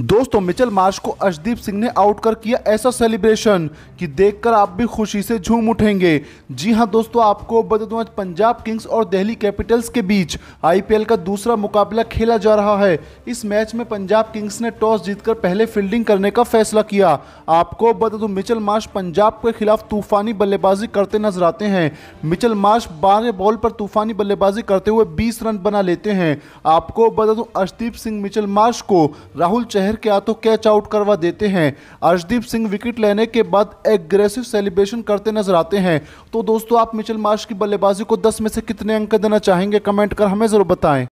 दोस्तों Mitchell Marsh को अर्शदीप सिंह ने आउट कर किया ऐसा सेलिब्रेशन कि देखकर आप भी खुशी से झूम उठेंगे जी हां दोस्तों आपको बता दूं आज पंजाब किंग्स और दिल्ली कैपिटल्स के बीच आईपीएल का दूसरा मुकाबला खेला जा रहा है इस मैच में पंजाब किंग्स ने टॉस जीतकर पहले फील्डिंग करने का फैसला किया आपको बता दूं मिचल मार्श पंजाब के खिलाफ तूफानी बल्लेबाजी करते नजर आते हैं मिचल मार्श बारह बॉल पर तूफानी बल्लेबाजी करते हुए बीस रन बना लेते हैं आपको बता दूं अर्शदीप सिंह मिचल मार्श को राहुल शहर के हाथों कैच आउट करवा देते हैं अर्शदीप सिंह विकेट लेने के बाद एग्रेसिव सेलिब्रेशन करते नजर आते हैं तो दोस्तों आप मिचल मार्श की बल्लेबाजी को दस में से कितने अंक देना चाहेंगे कमेंट कर हमें जरूर बताएं